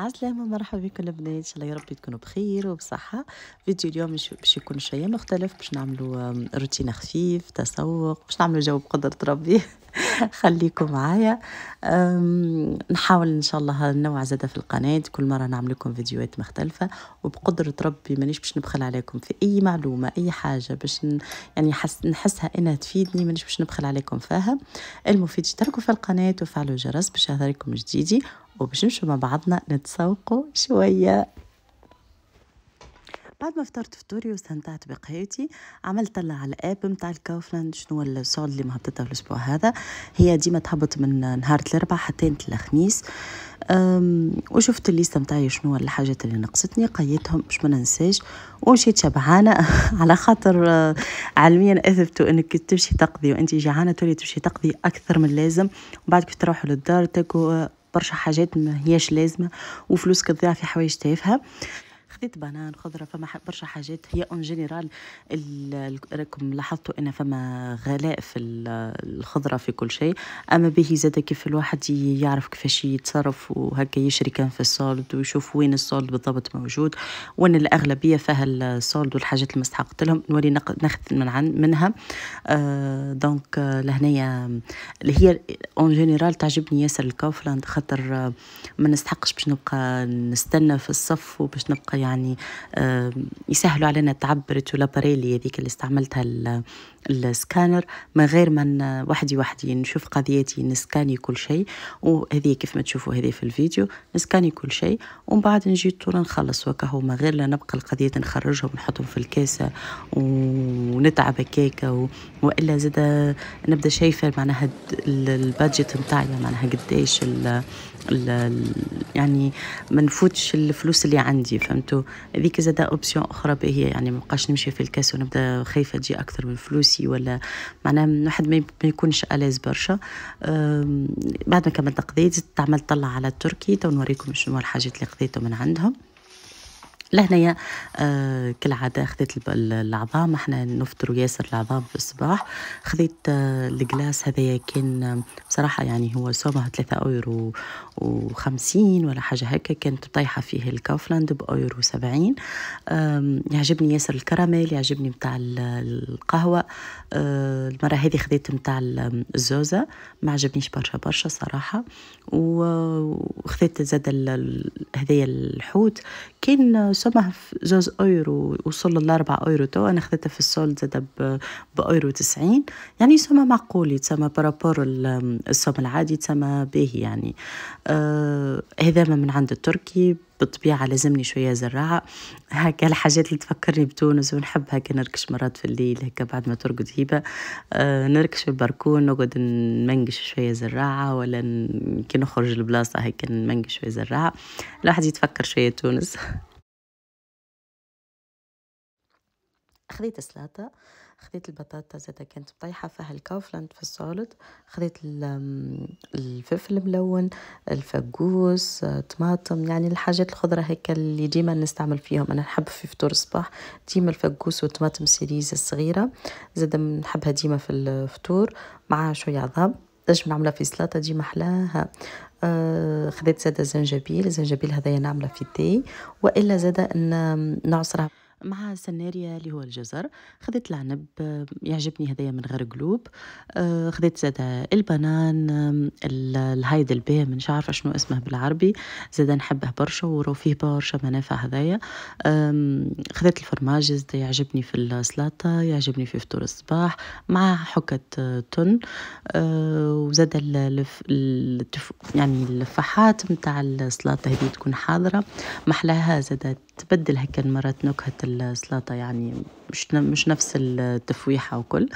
عسلامة مرحبا بكم البنات ان شاء الله يا ربي تكونوا بخير وبصحة فيديو اليوم باش يكون شوية مختلف باش نعملوا روتين خفيف تسوق باش نعملوا جو بقدرة ربي خليكم معايا نحاول ان شاء الله ننوع زاده في القناه كل مره نعمل لكم فيديوهات مختلفه وبقدره ربي مانيش باش نبخل عليكم في اي معلومه اي حاجه باش يعني حس نحسها انها تفيدني مانيش باش نبخل عليكم فيها المفيد اشتركوا في القناه وفعلوا الجرس باش يظهر لكم جديدي وباش نمشوا مع بعضنا نتسوقوا شويه بعد ما فطرت فطوري واستمتعت بقهيتي عملت طلع على الاب نتاع الكوفلاند شنو الصعود اللي مهبطتها الاسبوع هذا هي ديما تهبط من نهار الاربعاء حتى الخميس وشفت الليسته استمتعي شنو الحاجات اللي نقصتني قيدتهم باش ما ننساش ومشيت شبعانه على خاطر آه، علميا اثبتوا انك تمشي تقضي وانت جعانه تولي تمشي تقضي اكثر من اللازم وبعد كي تروحوا للدار تاكو برشا حاجات ما هياش لازمه وفلوس كتضيع في حوايج تافهه خديت بنان خضره فما برشا حاجات هي اون جينيرال راكم لاحظتوا ان فما غلاء في الخضره في كل شيء اما به زاد كيف الواحد يعرف كيفاش يتصرف وهكا يشري كان في السولد ويشوف وين السولد بالضبط موجود وان الاغلبيه فيها السولد والحاجات اللي مستحقت لهم نولي ناخذ من عن منها آه دونك آه، لهنايا اللي هي اون جينيرال تعجبني ياسر الكوفلاند خاطر آه، ما نستحقش باش نبقى نستنى في الصف وباش نبقى يعني يعني يسهلوا علينا تعبرة لاباريلي هذيك اللي استعملتها السكانر من غير ما وحدي وحدي نشوف قضيتي نسكاني كل شيء وهذه كيف ما تشوفوا هذه في الفيديو نسكاني كل شيء ومن بعد نجي طول نخلص وكهو من غير لا نبقى القضية نخرجهم ونحطهم في الكاسة ونتعب هكاكا و... والا زاد نبدا شايفه معناها البادجت نتاعي معناها قديش ال... يعني ما نفوتش الفلوس اللي عندي فهمتوا هذيك زاد اوبسيون اخرى هي يعني ما بقاش نمشي في الكاس ونبدا خايفه تجي اكثر من فلوسي ولا معناها واحد ما يكونش الاز برشا بعد ما كملت قضيت زدت عملت طلع على التركي تو نوريكم شنو الحاجات اللي قضيتهم من عندهم لهنايا آه كالعادة خذيت العظام احنا نفطروا ياسر العظام في الصباح خذيت آه الجلاس هذايا كان صراحة يعني هو سومها ثلاثة أورو وخمسين ولا حاجة هكا كانت طايحة فيه الكوفلاند بأورو سبعين يعجبني ياسر الكراميل يعجبني متاع القهوة أه، المرة هذه خذيت متاع الزوزة ما عجبنيش برشا برشا صراحة وخذيت زاد هذايا الحوت كان سمه زوز أورو وصل للاربعة أورو تو انا خذيتها في السول زاد بأورو تسعين يعني سمه معقول تسمى برابور الصوم العادي تسمى به يعني آه هذا ما من عند التركي بالطبيعة لازمني شوية زراعة هكا الحاجات اللي تفكرني بتونس ونحب هكا نركش مرات في الليل هكا بعد ما ترقد هبة آه نركش في البركون نقعد نمنقش شوية زراعة ولا كي نخرج البلاصة هكا نمنقش شوية زراعة الواحد يتفكر شوية تونس خذيت سلطة خديت البطاطا زادا كانت مطيحه فيها الكوفلاند في الصالد خديت الفلفل الملون الفقوس طماطم يعني الحاجات الخضره هيك اللي ديما نستعمل فيهم انا نحب في فطور الصباح ديما الفقوس والطماطم سيريز الصغيره زادا نحبها ديما في الفطور مع شويه عظام باش نعملها في سلطه ديما محلاها آه، خديت زاده زنجبيل الزنجبيل هذايا نعمله في تي والا زاده نعصره مع سناريا اللي هو الجزر خذيت العنب يعجبني هذايا من غير قلوب آه، خذيت زادا البنان البي مش عارفه شنو اسمه بالعربي زادا نحبه برشا ورو فيه برشا منافع هذايا خذيت الفرماج زادا يعجبني في السلطه يعجبني في فطور الصباح مع حكة آه، تون وزاد آه، وزادا التف... يعني الفحات متاع السلطه هذه تكون حاضره محلاها زادا تبدل هكا مرات نكهه السلطه يعني مش مش نفس التفويحه وكل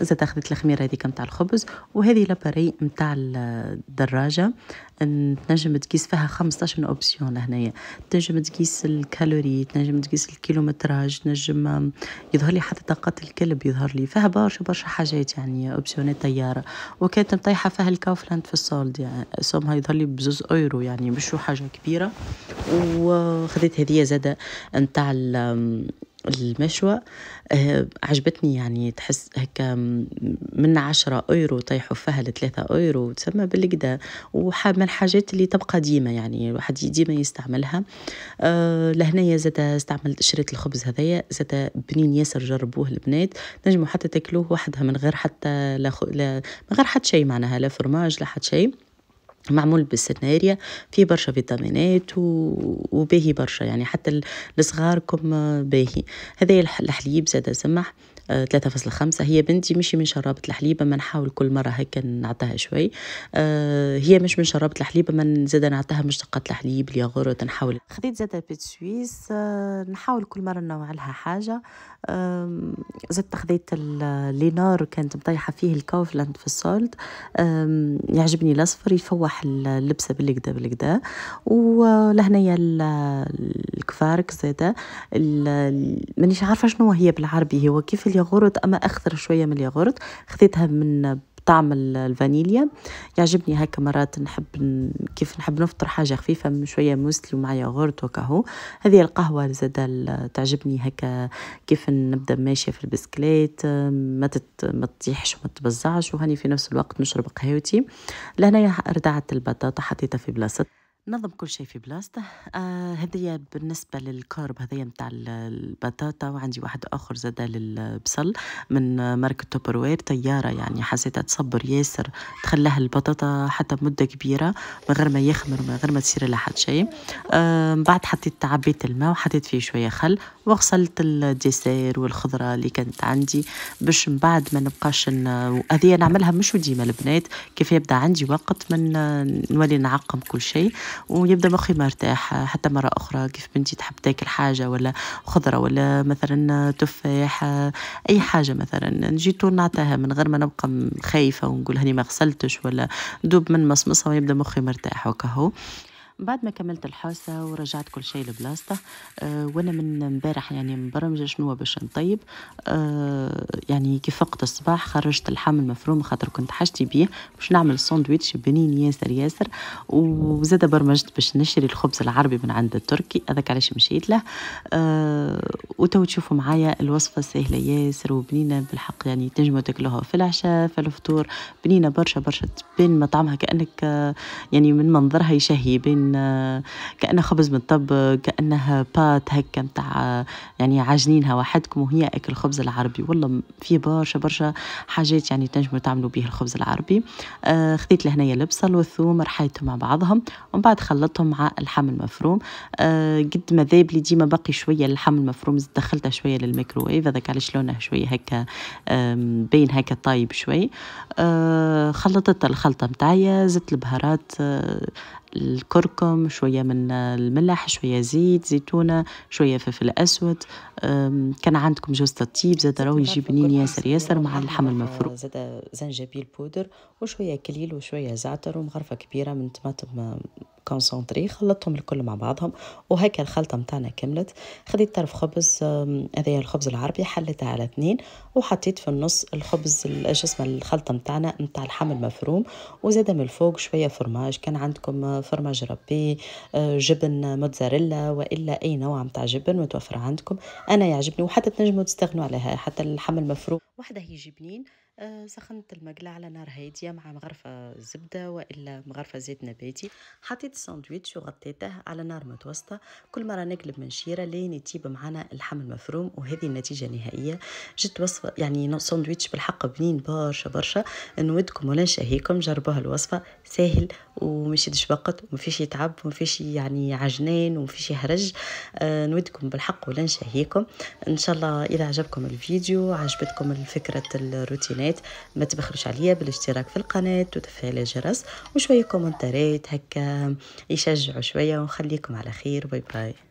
زاد اخذت الخميره هذيك نتاع الخبز وهذه لاباري نتاع الدراجه تنجم تقيس فيها 15 اوبسيون لهنايا تنجم تقيس الكالوري تنجم تقيس الكيلومتراج تنجم يظهر لي حتى طاقه الكلب يظهر لي فيها برشا برشا حاجات يعني اوبسيونات طياره وكانت مطيحه فيها الكوفلاند في السولد يعني سومها يظهر لي بزوز اورو يعني مش حاجه كبيره وخذيت هديه زاده نتاع المشوى آه، عجبتني يعني تحس هكا من عشرة ايرو طيحوا فيها لثلاثة ايرو تسمى وحاب من الحاجات اللي تبقى ديما يعني الواحد ديما يستعملها أه لهنايا زاد استعملت شريت الخبز هذايا زاد بنين ياسر جربوه البنات نجموا حتى تاكلوه وحدها من غير حتى لا, لا من غير حتى شيء معناها لا فرماج لا حتى شيء معمول بالسناريا في برشا فيتامينات وباهي برشا يعني حتى لصغاركم باهي هذايا الحليب زادا سمح 3.5 آه، هي بنتي مشي من شرابة الحليب ما نحاول كل مرة هكا نعطيها شوي آه، هي مش من شرابة الحليب ما زاد نعطيها مشتقات الحليب الياغورت نحاول خديت زادة بيت سويس آه، نحاول كل مرة نوع لها حاجة زدت خديت لينار كانت مطيحة فيه الكوفلاند في السولد يعجبني الاصفر يفوح اللبسة بالكدا بالكدا ولهنايا الكفارك زاده مانيش عارفة شنو هي بالعربي هو كيف الياغورت اما اخثر شويه من الياغورت خذيتها من طعم الفانيليا يعجبني هكا مرات نحب كيف نحب نفطر حاجه خفيفه من شويه موسلي ومع ياغورت وكهو هذه القهوه زاد تعجبني هكا كيف نبدا ماشيه في البسكليت ما ما تطيحش وما تبزعش وهاني في نفس الوقت نشرب قهوتي لهنايا رضعت البطاطا حطيتها في بلاصتها نظم كل شيء في بلاصته آه هذه بالنسبه للكارب هذايا نتاع البطاطا وعندي واحد اخر زاد للبصل من ماركه توبروير طياره يعني حسيتها تصبر ياسر تخليها البطاطا حتى مده كبيره من غير ما يخمر من غير ما تصير لها حد شيء آه من بعد حطيت تعبيت الماء وحطيت فيه شويه خل وغسلت الديسير والخضره اللي كانت عندي باش من بعد ما نبقاش هذه نعملها مش ديما البنات كيف يبدا عندي وقت من نولي نعقم كل شيء ويبدا مخي مرتاح حتى مره اخرى كيف بنتي تحب تاكل حاجه ولا خضره ولا مثلا تفاح اي حاجه مثلا نجي طول نعطيها من غير ما نبقى خايفه ونقول هني ما غسلتش ولا دوب من مصمصه ويبدا مخي مرتاح وكهو بعد ما كملت الحاسة ورجعت كل شيء لبلاصته أه وانا من امبارح يعني مبرمجه شنو باش نطيب أه يعني كيف فقت الصباح خرجت اللحم المفروم خاطر كنت حاجتي بيه باش نعمل ساندويتش بنين ياسر ياسر وزاد برمجت باش نشري الخبز العربي من عند التركي هذاك علاش مشيت له أه وتو تشوفوا معايا الوصفه سهله ياسر وبنينه بالحق يعني تنجموا تاكلوها في العشاء في الفطور بنينه برشا برشا تبين مطعمها كانك آه، يعني من منظرها يشهي بين كان كأنها خبز متطبق كأنها بات هكا متاع يعني عاجنينها وحدكم وهي أكل خبز العربي والله في برشا برشا حاجات يعني تنجموا تعملوا به الخبز العربي خديت آه، خذيت لهنايا البصل والثوم رحيتهم مع بعضهم ومن بعد خلطتهم مع اللحم المفروم آه، قد ما ذاب لي ديما باقي شويه اللحم المفروم دخلته شويه للميكروويف هذاك علاش لونه شويه هكا بين هكا طايب شوي آه، خلطت الخلطه متاعي زدت البهارات الكركم شوية من الملح شوية زيت زيتونة شوية فلفل أسود كان عندكم جوزة الطيب زاد راهو يجي بنين ياسر ياسر مع اللحم المفروم زاد زنجبيل بودر وشوية كليل وشوية زعتر ومغرفة كبيرة من طماطم كونسونطري خلطتهم الكل مع بعضهم وهكا الخلطه متاعنا كملت خديت طرف خبز هذايا الخبز العربي حليته على اثنين وحطيت في النص الخبز آه، شو اسمه الخلطه متاعنا متاع اللحم المفروم وزاد من الفوق شويه فرماج كان عندكم آه، فرماج ربي آه، جبن موتزاريلا والا اي نوع متاع جبن متوفر عندكم انا يعجبني وحتى تنجموا تستغنوا عليها حتى اللحم المفروم وحده هي جبنين آه، سخنت المقلة على نار هادية مع مغرفة زبدة وإلا مغرفة زيت نباتي حطيت الساندويتش وغطيته على نار متوسطة كل مرة نقلب منشيرة لين يطيب معنا اللحم المفروم وهذه النتيجة النهائية جت وصفة يعني ساندويتش بالحق بنين برشا برشا نودكم ونشهيكم جربوها الوصفة ساهل ومش يدشبقط وما فيش يتعب وما فيش يعني عجنان وما فيش يهرج آه نودكم بالحق ولا نشهيكم ان شاء الله اذا عجبكم الفيديو عجبتكم فكره الروتينات ما تبخلوش عليا بالاشتراك في القناه وتفعيل الجرس وشويه كومنتات هكا يشجعوا شويه ونخليكم على خير باي باي